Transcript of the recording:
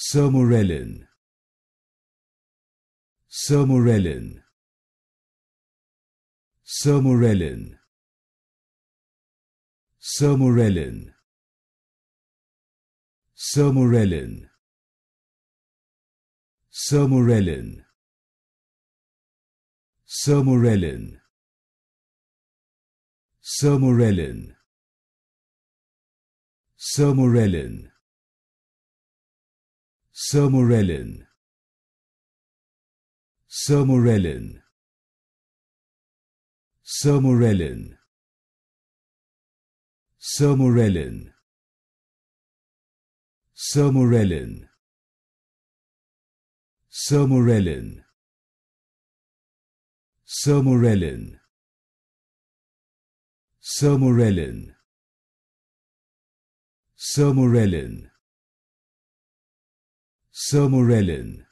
Sermorelin Sermorelin Sermorelin Sermorelin Sermorelin Sermorelin Sermorelin Sermorelin Sermorelin Sermorelin Sermorelin Sermorelin Sermorelin Sermorelin Sermorelin Sermorelin Sermorelin Sermorelin Sir Morellin.